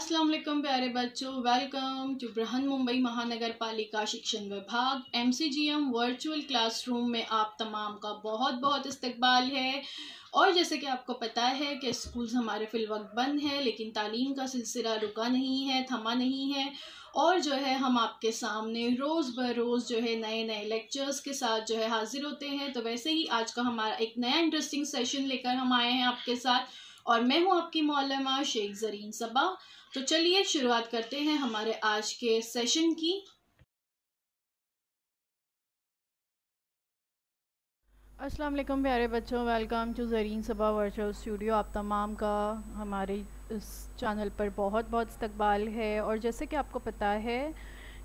अस्सलाम वालेकुम प्यारे बच्चों वेलकम टू ब्रहन मुंबई महानगर पालिका शिक्षण विभाग एम वर्चुअल क्लासरूम में आप तमाम का बहुत बहुत इस्तकबाल है और जैसे कि आपको पता है कि स्कूल्स हमारे फिल वक्त बंद हैं लेकिन तालीम का सिलसिला रुका नहीं है थमा नहीं है और जो है हम आपके सामने रोज़ बरोज रोज़ जो है नए नए लेक्चर्स के साथ जो है हाजिर होते हैं तो वैसे ही आज का हमारा एक नया इंटरेस्टिंग सेशन लेकर हम आए हैं आपके साथ और मैं हूं आपकी मौलमा शेख जरीन सबा तो चलिए शुरुआत करते हैं हमारे आज के सेशन की अस्सलाम वालेकुम प्यारे बच्चों welcome to Zareen Saba virtual studio आप तमाम का हमारे इस चैनल पर बहुत बहुत इस्तकबाल है और जैसे कि आपको पता है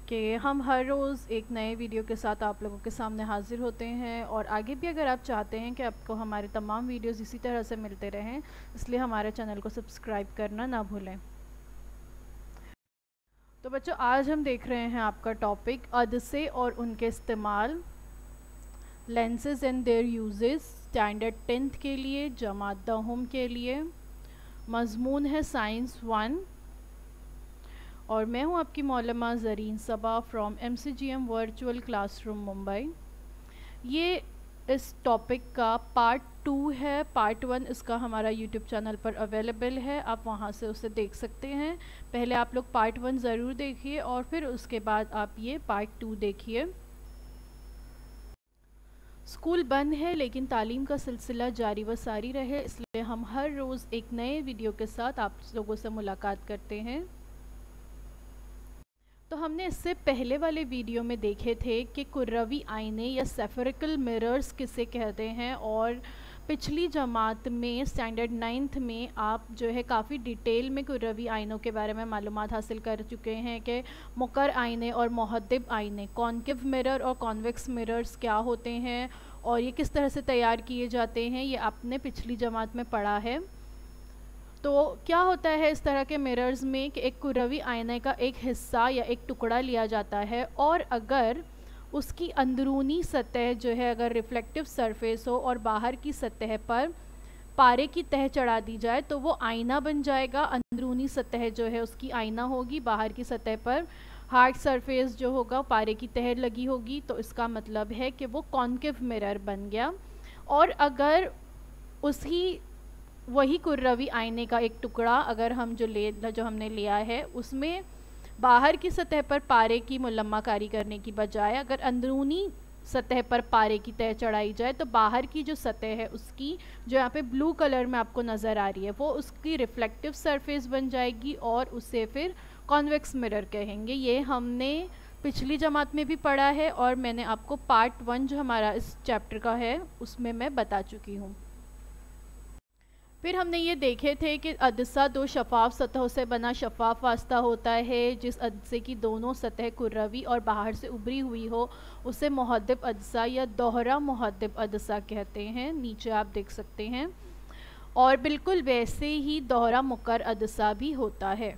कि हम हर रोज़ एक नए वीडियो के साथ आप लोगों के सामने हाज़िर होते हैं और आगे भी अगर आप चाहते हैं कि आपको हमारे तमाम वीडियोस इसी तरह से मिलते रहें इसलिए हमारे चैनल को सब्सक्राइब करना ना भूलें तो बच्चों आज हम देख रहे हैं आपका टॉपिक अदसे और उनके इस्तेमाल lenses and their uses standard tenth के लिए जमात दहम के लिए मजमून है साइंस वन और मैं हूं आपकी मौलमा Zareen Saba from M C G M virtual classroom Mumbai ये इस टॉपिक का पार्ट टू है पार्ट वन इसका हमारा यूट्यूब चैनल पर अवेलेबल है आप वहाँ से उसे देख सकते हैं पहले आप लोग पार्ट वन ज़रूर देखिए और फिर उसके बाद आप ये पार्ट टू देखिए स्कूल बंद है लेकिन तालीम का सिलसिला जारी व सारी रहे इसलिए हम हर रोज़ एक नए वीडियो के साथ आप लोगों से मुलाकात करते हैं तो हमने इससे पहले वाले वीडियो में देखे थे कि कुर्रवी आईने या सेफरिकल मिरर्स किसे कहते हैं और पिछली जमात में स्टैंडर्ड नाइन्थ में आप जो है काफ़ी डिटेल में कुर्रवी आइनों के बारे में मालूम हासिल कर चुके हैं कि मुकर आइने और महदब आइने कॉन्किव मिरर और कॉन्वेक्स मिरर्स क्या होते हैं और ये किस तरह से तैयार किए जाते हैं ये आपने पिछली जमात में पढ़ा है तो क्या होता है इस तरह के मिरर्स में कि एक कुरवी आईने का एक हिस्सा या एक टुकड़ा लिया जाता है और अगर उसकी अंदरूनी सतह जो है अगर रिफ्लेक्टिव सरफेस हो और बाहर की सतह पर पारे की तह चढ़ा दी जाए तो वो आईना बन जाएगा अंदरूनी सतह जो है उसकी आईना होगी बाहर की सतह पर हार्ड सरफेस जो होगा पारे की तह लगी होगी तो इसका मतलब है कि वो कॉन्केव मिरर बन गया और अगर उसी वही कुर्रवी आईने का एक टुकड़ा अगर हम जो ले जो हमने लिया है उसमें बाहर की सतह पर पारे की मलमाकारी करने की बजाय अगर अंदरूनी सतह पर पारे की तय चढ़ाई जाए तो बाहर की जो सतह है उसकी जो यहाँ पे ब्लू कलर में आपको नज़र आ रही है वो उसकी रिफ्लेक्टिव सरफेस बन जाएगी और उसे फिर कॉन्वेक्स मिरर कहेंगे ये हमने पिछली जमात में भी पढ़ा है और मैंने आपको पार्ट वन जो हमारा इस चैप्टर का है उसमें मैं बता चुकी हूँ फिर हमने ये देखे थे कि अदसा दो शफाफ सतहों से बना शफाफ वास्ता होता है जिस अदसे की दोनों सतह कुर्रवी और बाहर से उभरी हुई हो उसे महदब अदसा या दोहरा महदब अदसा कहते हैं नीचे आप देख सकते हैं और बिल्कुल वैसे ही दोहरा मुकर अदसा भी होता है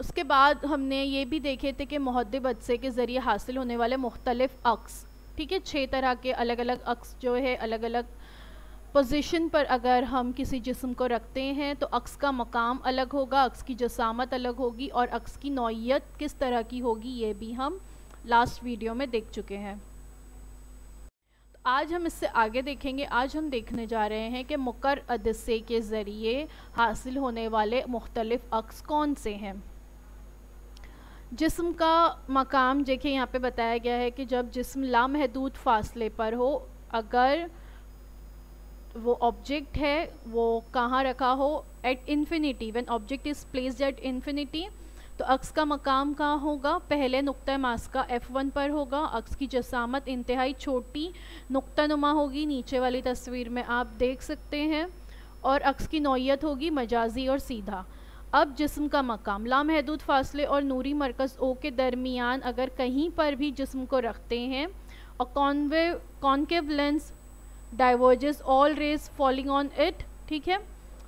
उसके बाद हमने ये भी देखे थे कि महदब अदसे के ज़रिए हासिल होने वाले मुख्तलफ़ अक्स ठीक है छः तरह के अलग अलग अक्स जो है अलग अलग पोजीशन पर अगर हम किसी जिस्म को रखते हैं तो अक्स का मकाम अलग होगा अक्स की जसामत अलग होगी और अक्स की नौीयत किस तरह की होगी ये भी हम लास्ट वीडियो में देख चुके हैं तो आज हम इससे आगे देखेंगे आज हम देखने जा रहे हैं कि मुकर अदसे के ज़रिए हासिल होने वाले मुख्तलिफ़ अक्स कौन से हैं जिस्म का मकाम देखिए यहाँ पर बताया गया है कि जब जिस्म लामहदूद फासले पर हो अगर वो ऑब्जेक्ट है वो कहाँ रखा हो at infinity when object is placed at infinity तो अक्स का मकाम कहाँ होगा पहले नुक़ मास का F1 पर होगा अक्स की जसामत इंतहाई छोटी नुमा होगी नीचे वाली तस्वीर में आप देख सकते हैं और अक्स की नौीयत होगी मजाजी और सीधा अब जिस्म का मकाम लामहदूद फासले और नूरी मरकज़ ओ के दरमियान अगर कहीं पर भी जिस्म को रखते हैं और convex concave lens diverges all rays falling on it ठीक है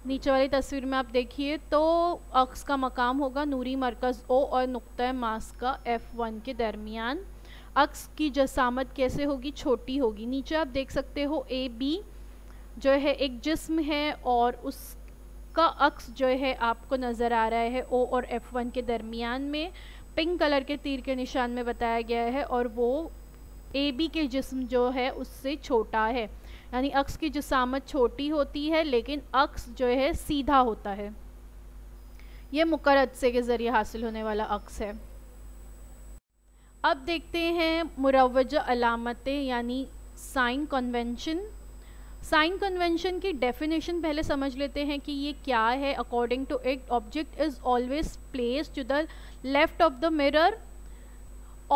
नीचे वाली तस्वीर में आप देखिए तो अक्स का मकाम होगा नूरी मरकज़ ओ और नुकतः मास का एफ़ वन के दरमियान अक्स की जसामत कैसे होगी छोटी होगी नीचे आप देख सकते हो ए बी जो है एक जिस्म है और उसका अक्स जो है आपको नज़र आ रहा है ओ और एफ़ वन के दरमियान में पिंक कलर के तीर के निशान में बताया गया है और वो ए बी के जिस्म जो है उससे छोटा है यानी अक्स की जुसामत छोटी होती है लेकिन अक्स जो है सीधा होता है ये मुकर अदसे के ज़रिए हासिल होने वाला अक्स है अब देखते हैं मुरवज अलामतें यानी साइन कन्वेंशन साइन कन्वेंशन की डेफिनेशन पहले समझ लेते हैं कि ये क्या है according to it object is always place to the left of the mirror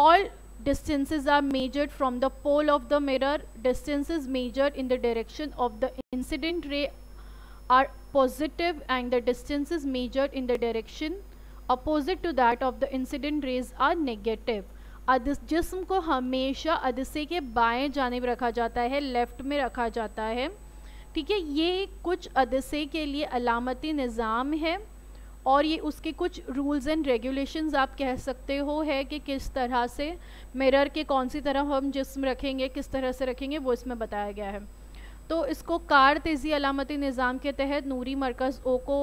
all distances are measured from the pole of the mirror distances measured in the direction of the incident ray are positive and the distances measured in the direction opposite to that of the incident rays are negative अधिस जिस्म को हमेशा अदिशे के बाएं जानब रखा जाता है लेफ़्ट में रखा जाता है ठीक है ये कुछ अदिशे के लिए अलामती निज़ाम है और ये उसके कुछ रूल्स एंड रेगुलेशंस आप कह सकते हो है कि किस तरह से मिरर के कौन सी तरह हम जिसम रखेंगे किस तरह से रखेंगे वो इसमें बताया गया है तो इसको कार तेज़ी अलामती निज़ाम के तहत नूरी मरकज़ ओ को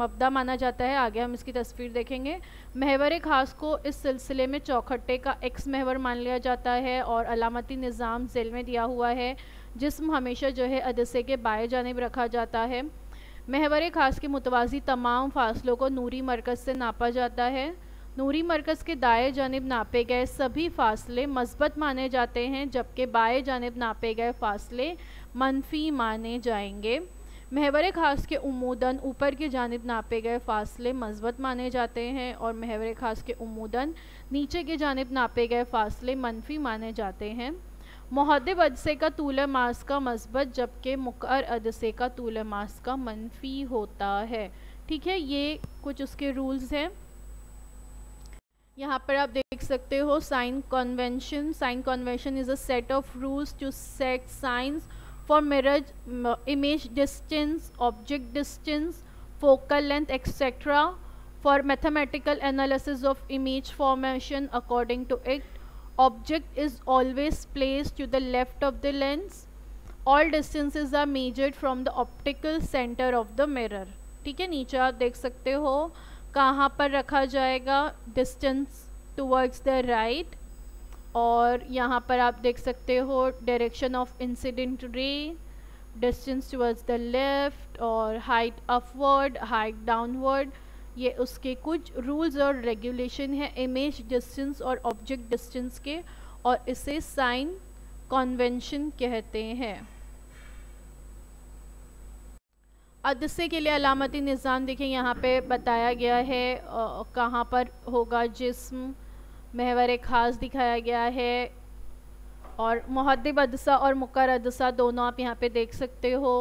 मबदा माना जाता है आगे हम इसकी तस्वीर देखेंगे महवर खास को इस सिलसिले में चौखट्टे का एक्स महवर मान लिया जाता है और अलामती निज़ाम जेल में दिया हुआ है जिसम हमेशा जो है अदसे के बाएँ जानब रखा जाता है महवर खास के मुतवाजी तमाम फासलों को नूरी मरकज़ से नापा जाता है नूरी मरकज़ के दाएँ जानब नापे गए सभी फासले मस्बत माने जाते हैं जबकि बाएँ जानब नापे गए फासले मनफी माने जाएंगे महवर खास के उमूदन ऊपर की जानब नापे गए फासले मस्बत माने जाते हैं और महवर खास के उमूदन नीचे की जानब नापे गए फासले मनफी माने जाते हैं महदब अदसे का तूल मास का मस्बत जबकि मुकर अदसे का तूल मास का मनफी होता है ठीक है ये कुछ उसके रूल्स हैं यहाँ पर आप देख सकते हो sign convention sign convention is a set of rules to set signs for mirrors image distance object distance focal length etcetera for mathematical analysis of image formation according to it object is always placed to the left of the lens all distances are measured from the optical center of the mirror ठीक है नीचे आप देख सकते हो कहाँ पर रखा जाएगा डिस्टेंस टूवर्ड्स द राइट और यहाँ पर आप देख सकते हो direction of incident ray distance towards the left और हाइट अपवर्ड हाइट डाउनवर्ड ये उसके कुछ रूल्स और रेगुलेशन है इमेज डिस्टेंस और ऑब्जेक्ट डिस्टेंस के और इसे साइन कॉन्वेंशन कहते हैं अदसे के लिए अलामती निज़ाम देखिए यहाँ पे बताया गया है कहाँ पर होगा जिस्म महवर खास दिखाया गया है और महदब अदसा और मुकर अदसा दोनों आप यहाँ पे देख सकते हो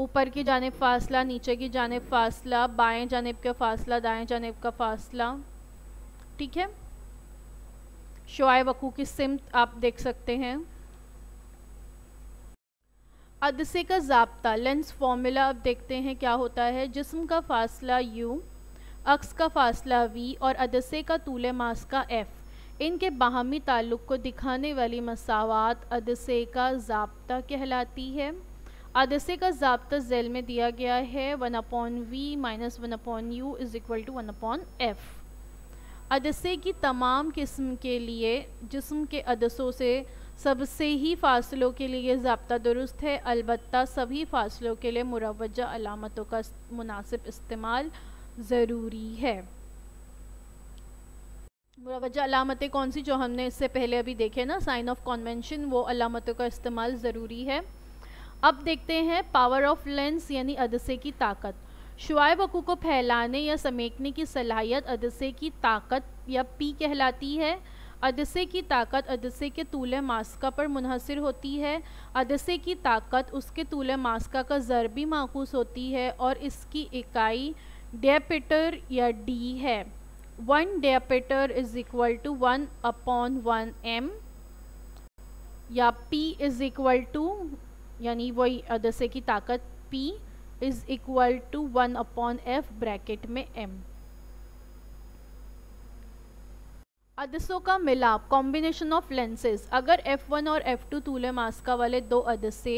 ऊपर की जानब फासला नीचे की जानब फासला बाएं जानब का फासला दाएं जानब का फासला ठीक है शुआ वकू की सिमत आप देख सकते हैं अदसे का जबता लेंस फॉर्मूला आप देखते हैं क्या होता है जिसम का फासला यू अक्स का फासला वी और अदसे का तूल मास का एफ इनके बाहमी ताल्लुक़ को दिखाने वाली मसावत अदसे का जबता कहलाती है आदस्य का जबता जेल में दिया गया है one upon v minus one upon u is equal to one upon f अदस्य की तमाम किस्म के लिए जिसम के अदसों से सबसे ही फासलों के लिए जबता दुरुस्त है अलबत् सभी फासलों के लिए मुरवजा अलामतों का मुनासिब इस्तेमाल ज़रूरी है मुरवजा अलामतें कौन सी जो हमने इससे पहले अभी देखे ना साइन ऑफ कॉन्वेंशन वो अलामतों का इस्तेमाल ज़रूरी है अब देखते हैं पावर ऑफ लेंस यानी अदसे की ताकत शुआब अकू को फैलाने या समेटने की सलाहियत अदसे की ताकत या पी कहलाती है अदसे की ताकत अदसे के तूल मास्का पर मुनहसर होती है अदसे की ताकत उसके तूल मास्का का ज़र भी माखूस होती है और इसकी इकाई डेपिटर या डी है one dioptre is equal to one upon one m या पी इज़ इक्वल टू यानी वही जैसे कि ताकत P is equal to one upon f bracket में M अदसों का मिलाप कॉम्बिनेशन ऑफ लेंसेज अगर F1 और F2 तूले मास्का वाले दो अदसे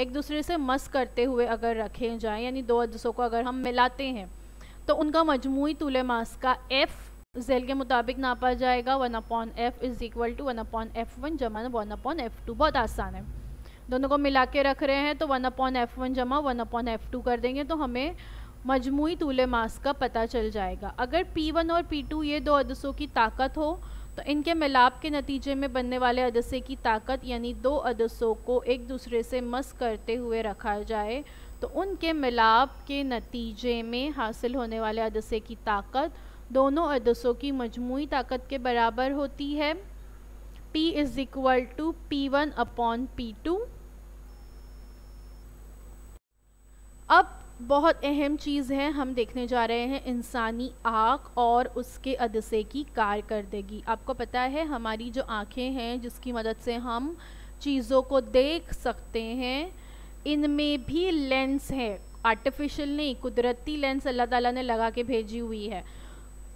एक दूसरे से मस करते हुए अगर रखे जाएं यानी दो अदसों को अगर हम मिलाते हैं तो उनका मजमू तूले मास्का F जेल के मुताबिक नापा जाएगा one upon f is equal to one upon f one जमा वन अपॉन एफ टू बहुत आसान है दोनों को मिला के रख रहे हैं तो वन अपॉन एफ वन जमा वन अपॉन एफ टू कर देंगे तो हमें मजमू तूले मास का पता चल जाएगा अगर पी वन और पी टू ये दो अदसों की ताकत हो तो इनके मिलाप के नतीजे में बनने वाले अदसे की ताकत यानी दो अदसों को एक दूसरे से मस करते हुए रखा जाए तो उनके मिलाप के नतीजे में हासिल होने वाले अदसे की ताकत दोनों अदसों की मजमू ताकत के बराबर होती है P is equal to P one upon P two अब बहुत अहम चीज़ है हम देखने जा रहे हैं इंसानी आँख और उसके अदसे की कारकर्दगी आपको पता है हमारी जो आँखें हैं जिसकी मदद से हम चीज़ों को देख सकते हैं इनमें भी लेंस है आर्टिफिशियल नहीं कुदरती लेंस अल्लाह ताला ने लगा के भेजी हुई है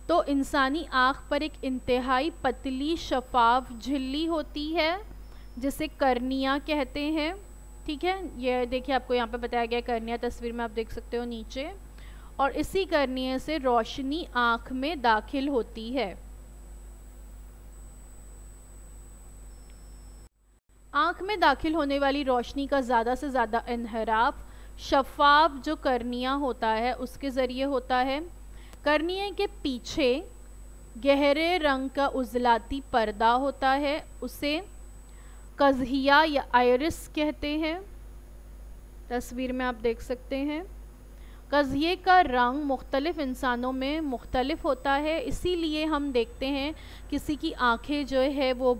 तो इंसानी आँख पर एक इंतहाई पतली शफाफ झिल्ली होती है जिसे करनिया कहते हैं ठीक है ये देखिए आपको यहाँ पे बताया गया करनिया तस्वीर में आप देख सकते हो नीचे और इसी करनिए से रोशनी आँख में दाखिल होती है आँख में दाखिल होने वाली रोशनी का ज़्यादा से ज़्यादा इनहराब शफाफ जो करनिया होता है उसके ज़रिए होता है करनिए के पीछे गहरे रंग का उजलाती पर्दा होता है उसे कजहिया या आयरिस कहते हैं तस्वीर में आप देख सकते हैं कज़िए का रंग मुख्तलिफ़ इंसानों में मुख्तलिफ होता है इसीलिए हम देखते हैं किसी की आंखें जो है वो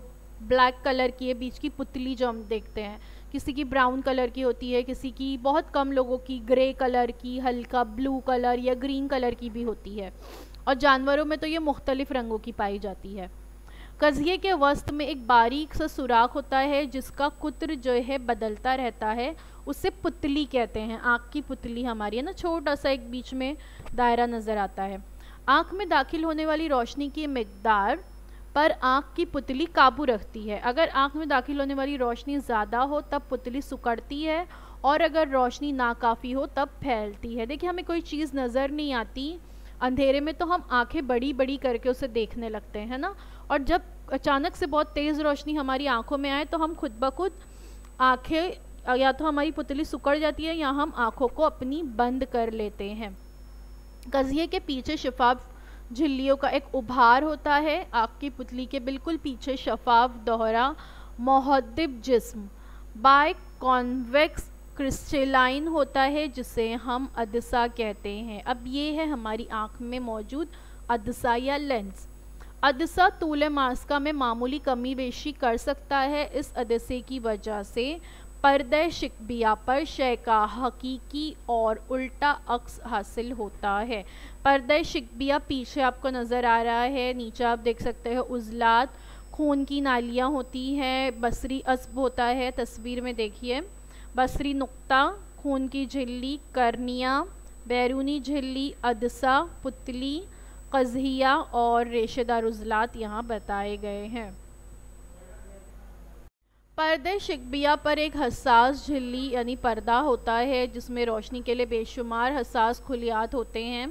ब्लैक कलर की है बीच की पुतली जो हम देखते हैं किसी की ब्राउन कलर की होती है किसी की बहुत कम लोगों की ग्रे कलर की हल्का ब्लू कलर या ग्रीन कलर की भी होती है और जानवरों में तो ये मुख्तलिफ़ रंगों की पाई जाती है कजिए के वस्त में एक बारीक सा सुराख होता है जिसका कुत्र जो है बदलता रहता है उसे पुतली कहते हैं आँख की पुतली हमारी है ना छोटा सा एक बीच में दायरा नज़र आता है आँख में दाखिल होने वाली रोशनी की मकदार पर आँख की पुतली काबू रखती है अगर आँख में दाखिल होने वाली रोशनी ज़्यादा हो तब पुतली सुकड़ती है और अगर रोशनी नाकाफ़ी हो तब फैलती है देखिए हमें कोई चीज़ नज़र नहीं आती अंधेरे में तो हम आंखें बड़ी बड़ी करके उसे देखने लगते हैं ना और जब अचानक से बहुत तेज़ रोशनी हमारी आंखों में आए तो हम खुद ब खुद आँखें या तो हमारी पुतली सुकड़ जाती है या हम आँखों को अपनी बंद कर लेते हैं कजिए के पीछे शफाफ झिल्लियों का एक उभार होता है आँख की पुतली के बिल्कुल पीछे शफाफ दोहरा मोहदब जिस्म बाय कॉन्वेक्स क्रिस्टलाइन होता है जिसे हम अदसा कहते हैं अब ये है हमारी आँख में मौजूद अदसा या लेंस अदसा तूल मास्का में मामूली कमी बेशी कर सकता है इस अदसे की वजह से पर्दे शिकबिया पर शय का हकीकी और उल्टा अक्स हासिल होता है पर्दे शिकबिया पीछे आपको नज़र आ रहा है नीचे आप देख सकते हो उजलात खून की नालियाँ होती हैं बसरी असब होता है तस्वीर में देखिए बसरी नुक्ता खून की झिल्ली करनिया बैरूनी झिल्ली अदसा पुतली कजहिया और रेशेदार उजलात यहाँ बताए गए हैं पर्दे शिकबिया पर एक हसास झिल्ली यानी पर्दा होता है जिसमें रोशनी के लिए बेशुमार हसास खुलियात होते हैं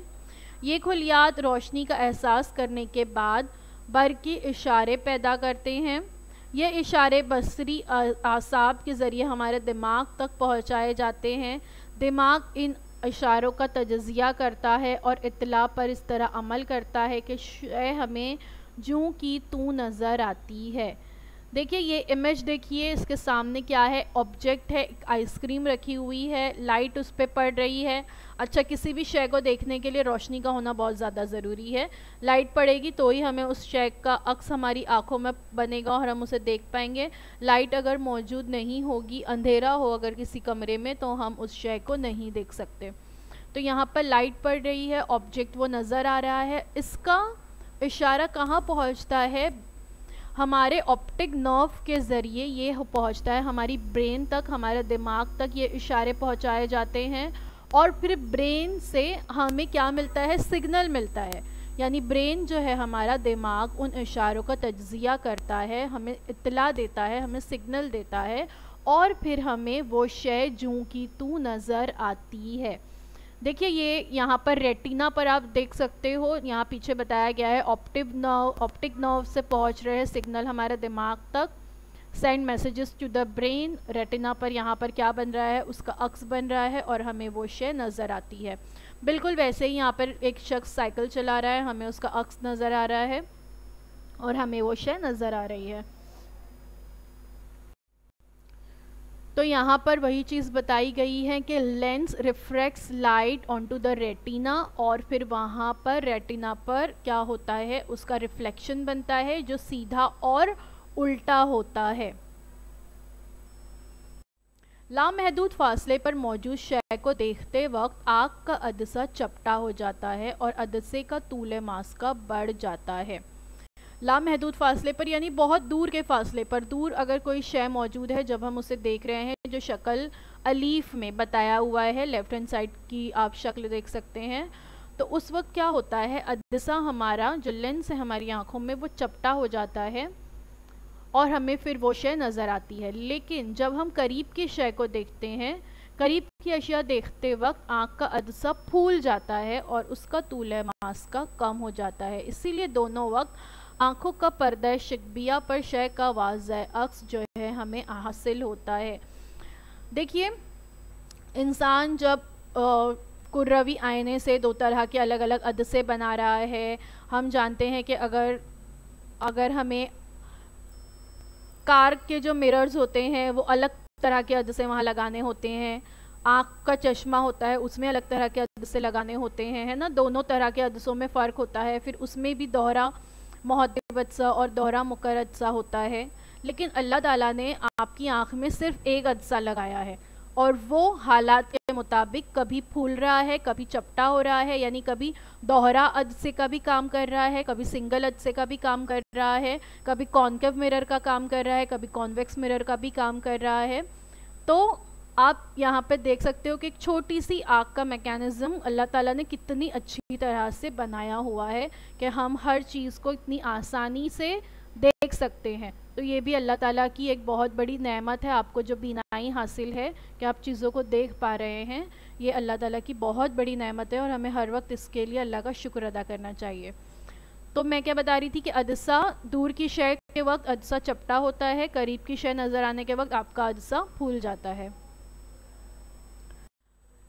ये खुलियात रोशनी का एहसास करने के बाद बर की इशारे पैदा करते हैं ये इशारे बसरी आसाब के ज़रिए हमारे दिमाग तक पहुँचाए जाते हैं दिमाग इन इशारों का तजिया करता है और इतला पर इस तरह अमल करता है कि शय हमें जूँ की तू नज़र आती है देखिए ये इमेज देखिए इसके सामने क्या है ऑब्जेक्ट है आइसक्रीम रखी हुई है लाइट उस पर पड़ रही है अच्छा किसी भी शय को देखने के लिए रोशनी का होना बहुत ज़्यादा ज़रूरी है लाइट पड़ेगी तो ही हमें उस शय का अक्स हमारी आँखों में बनेगा और हम उसे देख पाएंगे लाइट अगर मौजूद नहीं होगी अंधेरा हो अगर किसी कमरे में तो हम उस शय को नहीं देख सकते तो यहाँ पर लाइट पड़ रही है ऑब्जेक्ट वो नज़र आ रहा है इसका इशारा कहाँ पहुँचता है हमारे ऑप्टिक नर्व के ज़रिए ये पहुंचता है हमारी ब्रेन तक हमारे दिमाग तक ये इशारे पहुंचाए जाते हैं और फिर ब्रेन से हमें क्या मिलता है सिग्नल मिलता है यानी ब्रेन जो है हमारा दिमाग उन इशारों का तजिया करता है हमें इतला देता है हमें सिग्नल देता है और फिर हमें वो शय जूँ की तू नज़र आती है देखिए ये यहाँ पर रेटिना पर आप देख सकते हो यहाँ पीछे बताया गया है ऑप्टिव नर्व ऑप्टिक नर्व से पहुँच रहे सिग्नल हमारे दिमाग तक send messages to the brain retina पर यहाँ पर क्या बन रहा है उसका अक्स बन रहा है और हमें वो शे नज़र आती है बिल्कुल वैसे ही यहाँ पर एक शख्स साइकिल चला रहा है हमें उसका अक्स नज़र आ रहा है और हमें वो शे नज़र आ रही है तो यहाँ पर वही चीज़ बताई गई है कि lens refracts light on to the retina और फिर वहाँ पर रेटिना पर क्या होता है उसका रिफ्लेक्शन बनता है जो सीधा और उल्टा होता है लामहदूद फासले पर मौजूद शय को देखते वक्त आग का अदसा चपटा हो जाता है और अदसे का तूल मास का बढ़ जाता है लामहदूद फासले पर यानी बहुत दूर के फासले पर दूर अगर कोई शय मौजूद है जब हम उसे देख रहे हैं जो शक्ल अलीफ में बताया हुआ है लेफ्ट हैंड साइड की आप शक्ल देख सकते हैं तो उस वक्त क्या होता है अदसा हमारा जो लेंस है हमारी आँखों में वो चपटा हो जाता है और हमें फिर वो शय नज़र आती है लेकिन जब हम करीब की शय को देखते हैं करीब की अशिया देखते वक्त आँख का अदसा फूल जाता है और उसका तूल मास का कम हो जाता है इसीलिए दोनों वक्त आंखों का पर्दा शिकबिया पर शय का वाज अक्स जो है हमें हासिल होता है देखिए इंसान जब कुर्रवि आईने से दो तरह के अलग अलग अदसे बना रहा है हम जानते हैं कि अगर अगर हमें कार के जो मिरर्स होते हैं वो अलग तरह के अदसे वहाँ लगाने होते हैं आँख का चश्मा होता है उसमें अलग तरह के अदसे लगाने होते हैं है ना दोनों तरह के अदसों में फ़र्क होता है फिर उसमें भी दोहरा मोहब्बत सा और दोहरा मुकर अज्जा होता है लेकिन अल्लाह ताला ने आपकी आँख में सिर्फ एक अदसा लगाया है और वो हालात के मुताबिक कभी फूल रहा है कभी चपटा हो रहा है यानी कभी दोहरा अज से का भी काम कर रहा है कभी सिंगल अज से का भी काम कर रहा है कभी कॉन्केव मिरर का काम कर रहा है कभी कॉन्वेक्स मिरर का भी काम कर रहा है तो आप यहाँ पे देख सकते हो कि एक छोटी सी आग का मैकेनिज़्म अल्लाह ताला ने कितनी अच्छी तरह से बनाया हुआ है कि हम हर चीज़ को इतनी आसानी से देख सकते हैं तो ये भी अल्लाह ताला की एक बहुत बड़ी नेमत है आपको जो बीनाई हासिल है कि आप चीज़ों को देख पा रहे हैं ये अल्लाह ताला की बहुत बड़ी नेमत है और हमें हर वक्त इसके लिए अल्लाह का शुक्र अदा करना चाहिए तो मैं क्या बता रही थी कि अदसा दूर की शय के वक्त अदसा चपटा होता है करीब की शय नज़र आने के वक्त आपका अदसा फूल जाता है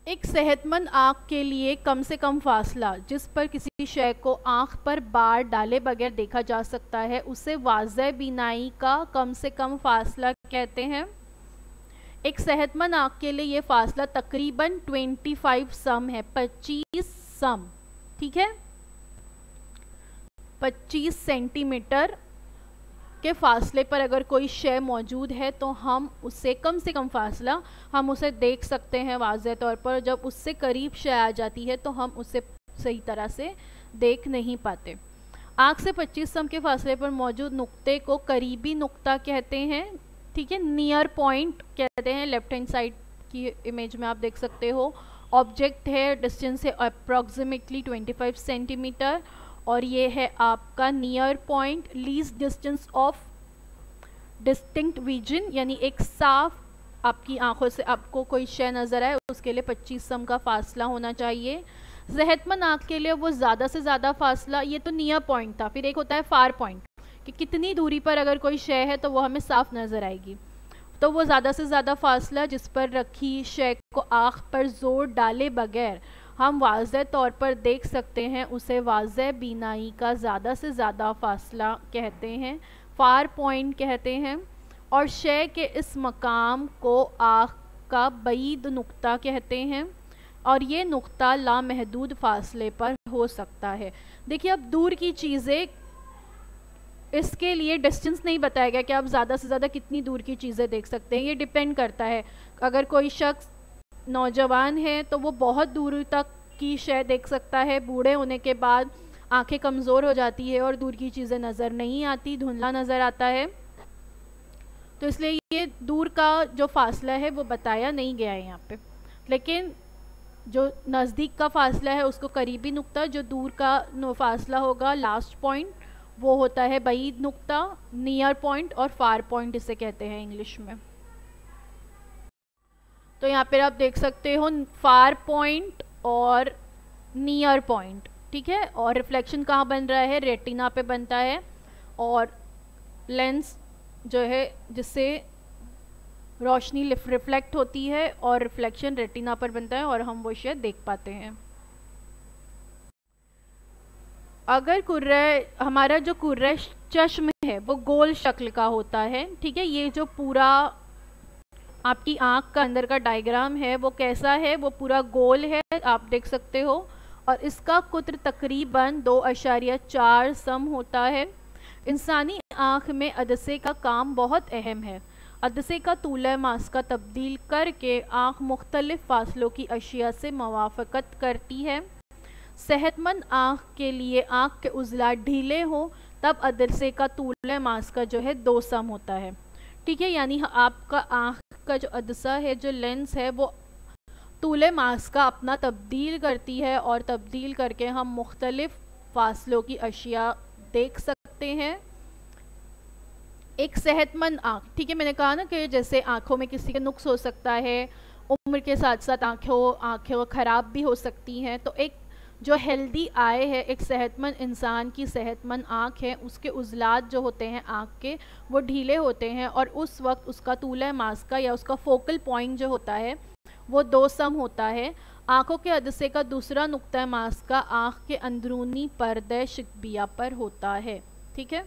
एक सेहतमंद आँख के लिए कम से कम फासला जिस पर किसी शय को आँख पर बार डाले बगैर देखा जा सकता है उसे वाज बीनाई का कम से कम फासला कहते हैं एक सेहतमंद आँख के लिए ये फासला तकरीबन 25 सम है 25 सम ठीक है 25 सेंटीमीटर के फासले पर अगर कोई शय मौजूद है तो हम उससे कम से कम फासला हम उसे देख सकते हैं वाज तौर पर जब उससे करीब शय आ जाती है तो हम उसे सही तरह से देख नहीं पाते आँख से 25 सम के फासले पर मौजूद नुक्ते को करीबी नुक्ता कहते हैं ठीक है नियर पॉइंट कहते हैं लेफ्ट हैंड साइड की इमेज में आप देख सकते हो ऑब्जेक्ट है डिस्टेंस है अप्रॉक्सीमेटली 25 सेंटीमीटर और ये है आपका near point least distance of distinct vision यानी एक साफ आपकी आंखों से आपको कोई शय नज़र आए उसके लिए 25 सम का फासला होना चाहिए सेहतमंद आँख के लिए वो ज़्यादा से ज़्यादा फासला ये तो नियर पॉइंट था फिर एक होता है फार पॉइंट कि कितनी दूरी पर अगर कोई शय है तो वो हमें साफ नज़र आएगी तो वो ज़्यादा से ज़्यादा फासला जिस पर रखी शय को आँख पर जोर डाले बगैर हम वाज तौर पर देख सकते हैं उसे वाज बीनाई का ज़्यादा से ज़्यादा फासला कहते हैं फार पॉइंट कहते हैं और शय के इस मकाम को आँख का बईद नुक्ता कहते हैं और ये नुक्ता लामहदूद फासले पर हो सकता है देखिए अब दूर की चीज़ें इसके लिए डिस्टेंस नहीं बताया गया कि आप ज़्यादा से ज़्यादा कितनी दूर की चीज़ें देख सकते हैं ये डिपेंड करता है अगर कोई शख्स नौजवान है तो वो बहुत दूर तक की शय देख सकता है बूढ़े होने के बाद आंखें कमज़ोर हो जाती है और दूर की चीज़ें नज़र नहीं आती धुंधला नज़र आता है तो इसलिए ये दूर का जो फासला है वो बताया नहीं गया है यहाँ पे लेकिन जो नज़दीक का फासला है उसको करीबी नुक्ता जो दूर का फासला होगा लास्ट पॉइंट वो होता है बईद नुक्ता नियर पॉइंट और फार पॉइंट इसे कहते हैं इंग्लिश में तो यहाँ पर आप देख सकते हो फार पॉइंट और नियर पॉइंट ठीक है और रिफ्लेक्शन कहाँ बन रहा है रेटिना पे बनता है और लेंस जो है जिससे रोशनी रिफ्लेक्ट होती है और रिफ्लेक्शन रेटिना पर बनता है और हम वो शेयर देख पाते हैं अगर कुर्र हमारा जो कुर्रे चश्म है वो गोल शक्ल का होता है ठीक है ये जो पूरा आपकी आँख का अंदर का डायग्राम है वो कैसा है वो पूरा गोल है आप देख सकते हो और इसका कुत्र तकरीबन दो अशारिया चार सम होता है इंसानी आँख में अदसे का काम बहुत अहम है अदसे का तूल मास का तब्दील करके आँख मुख्तलिफ फासलों की अशिया से मवाफ़त करती है सेहतमंद आँख के लिए आँख के उजला ढीले हो तब अदरसे का तूल मास का जो है दो सम होता है ठीक है यानी आपका आँख का जो अदसा है जो लेंस है वो तूल मास का अपना तब्दील करती है और तब्दील करके हम मुख्तलिफ़ फासलों की अशिया देख सकते हैं एक सेहतमंद आँख ठीक है मैंने कहा ना कि जैसे आँखों में किसी का नुक्स हो सकता है उम्र के साथ साथ आँखों आँखें ख़राब भी हो सकती हैं तो एक जो हेल्दी आय है एक सेहतमंद इंसान की सेहतमंद आँख है उसके उजलात जो होते हैं आँख के वो ढीले होते हैं और उस वक्त उसका तूल मास का या उसका फोकल पॉइंट जो होता है वो दो सम होता है आँखों के अदसे का दूसरा नुकता मास का आँख के अंदरूनी पर्दे शिकबिया पर होता है ठीक है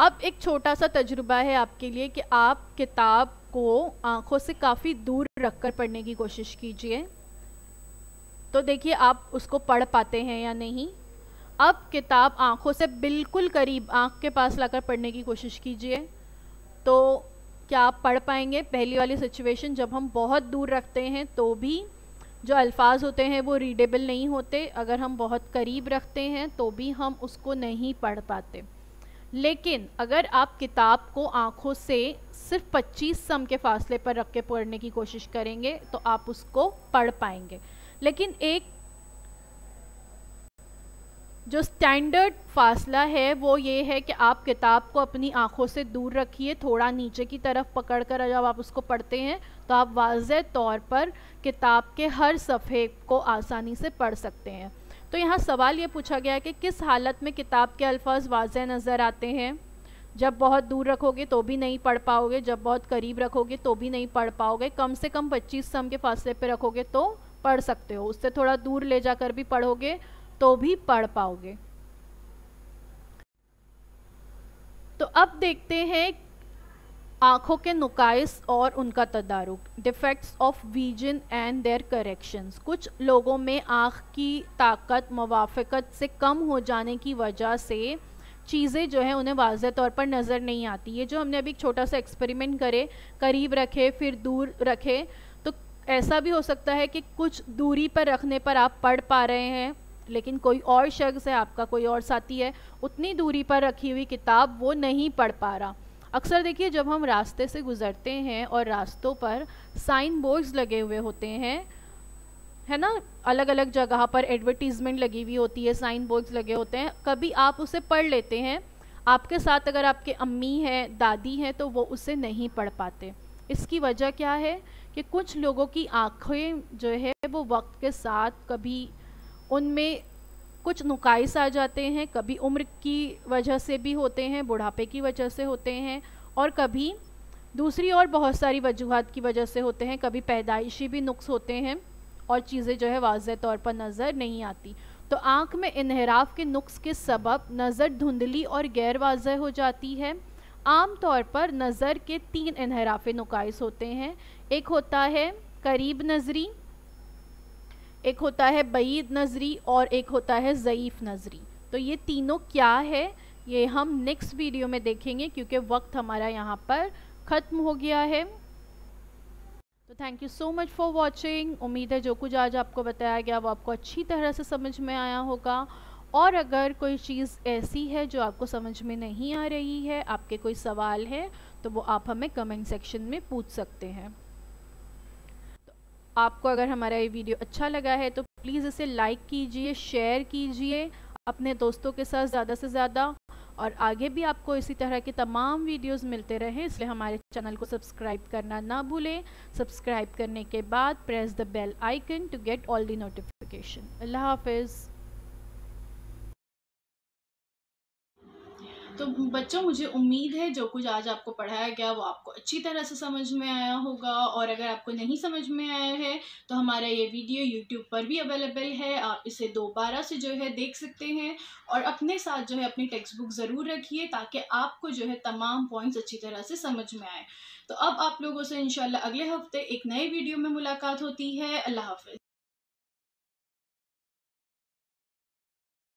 अब एक छोटा सा तजुर्बा है आपके लिए कि आप किताब को आँखों से काफ़ी दूर रखकर पढ़ने की कोशिश कीजिए तो देखिए आप उसको पढ़ पाते हैं या नहीं अब किताब आँखों से बिल्कुल करीब आँख के पास लाकर पढ़ने की कोशिश कीजिए तो क्या आप पढ़ पाएंगे पहली वाली सिचुएशन जब हम बहुत दूर रखते हैं तो भी जो अल्फाज होते हैं वो रीडेबल नहीं होते अगर हम बहुत करीब रखते हैं तो भी हम उसको नहीं पढ़ पाते लेकिन अगर आप किताब को आँखों से सिर्फ 25 सम के फासले पर रख के पढ़ने की कोशिश करेंगे तो आप उसको पढ़ पाएंगे लेकिन एक जो स्टैंडर्ड फासला है वो ये है कि आप किताब को अपनी आंखों से दूर रखिए थोड़ा नीचे की तरफ पकड़ कर जब आप उसको पढ़ते हैं तो आप वाज तौर पर किताब के हर सफ़े को आसानी से पढ़ सकते हैं तो यहाँ सवाल ये पूछा गया है कि किस हालत में किताब के अल्फाज वाज नज़र आते हैं जब बहुत दूर रखोगे तो भी नहीं पढ़ पाओगे जब बहुत करीब रखोगे तो भी नहीं पढ़ पाओगे कम से कम पच्चीस सम के फासले पर रखोगे तो पढ़ सकते हो उससे थोड़ा दूर ले जाकर भी पढ़ोगे तो भी पढ़ पाओगे तो अब देखते हैं आँखों के नुकाइस और उनका तदारुक defects of vision and their corrections कुछ लोगों में आँख की ताकत मवाफ़त से कम हो जाने की वजह से चीज़ें जो है उन्हें वाज तौर पर नज़र नहीं आती ये जो हमने अभी एक छोटा सा एक्सपेरिमेंट करे करीब रखे फिर दूर रखे ऐसा भी हो सकता है कि कुछ दूरी पर रखने पर आप पढ़ पा रहे हैं लेकिन कोई और शख्स है आपका कोई और साथी है उतनी दूरी पर रखी हुई किताब वो नहीं पढ़ पा रहा अक्सर देखिए जब हम रास्ते से गुज़रते हैं और रास्तों पर साइन बोर्ड्स लगे हुए होते हैं है ना अलग अलग जगह पर एडवर्टीज़मेंट लगी हुई होती है साइन बोर्ड्स लगे होते हैं कभी आप उसे पढ़ लेते हैं आपके साथ अगर आपके अम्मी हैं दादी हैं तो वो उसे नहीं पढ़ पाते इसकी वजह क्या है कि कुछ लोगों की आँखें जो है वो वक्त के साथ कभी उनमें कुछ नुकाइस आ जाते हैं कभी उम्र की वजह से भी होते हैं बुढ़ापे की वजह से होते हैं और कभी दूसरी और बहुत सारी वजूहत की वजह से होते हैं कभी पैदाइशी भी नुक्स होते हैं और चीज़ें जो है वाज तौर पर नज़र नहीं आती तो आँख में इनहराफ के नुक्स के सबब नज़र धुंधली और गैर वाज हो जाती है आम तौर पर नज़र के तीन इनहराफ नुकाइस होते हैं एक होता है करीब नज़री एक होता है बईद नज़री और एक होता है ज़यीफ़ नज़री तो ये तीनों क्या है ये हम नेक्स्ट वीडियो में देखेंगे क्योंकि वक्त हमारा यहाँ पर ख़त्म हो गया है तो thank you so much for watching उम्मीद है जो कुछ आज आपको बताया गया वो आपको अच्छी तरह से समझ में आया होगा और अगर कोई चीज़ ऐसी है जो आपको समझ में नहीं आ रही है आपके कोई सवाल है तो वो आप हमें कमेंट सेक्शन में पूछ सकते हैं आपको अगर हमारा ये वीडियो अच्छा लगा है तो प्लीज़ इसे लाइक कीजिए शेयर कीजिए अपने दोस्तों के साथ ज़्यादा से ज़्यादा और आगे भी आपको इसी तरह के तमाम वीडियोस मिलते रहें इसलिए हमारे चैनल को सब्सक्राइब करना ना भूलें सब्सक्राइब करने के बाद press the bell icon to get all the notification अल्लाह हाफिज़ तो बच्चों मुझे उम्मीद है जो कुछ आज आपको पढ़ाया गया वो आपको अच्छी तरह से समझ में आया होगा और अगर आपको नहीं समझ में आया है तो हमारा ये वीडियो यूट्यूब पर भी अवेलेबल है आप इसे दोबारा से जो है देख सकते हैं और अपने साथ जो है अपनी टेक्स्ट बुक ज़रूर रखिए ताकि आपको जो है तमाम पॉइंट्स अच्छी तरह से समझ में आए तो अब आप लोगों से इनशाला अगले हफ्ते एक नए वीडियो में मुलाकात होती है अल्लाह हाफिज़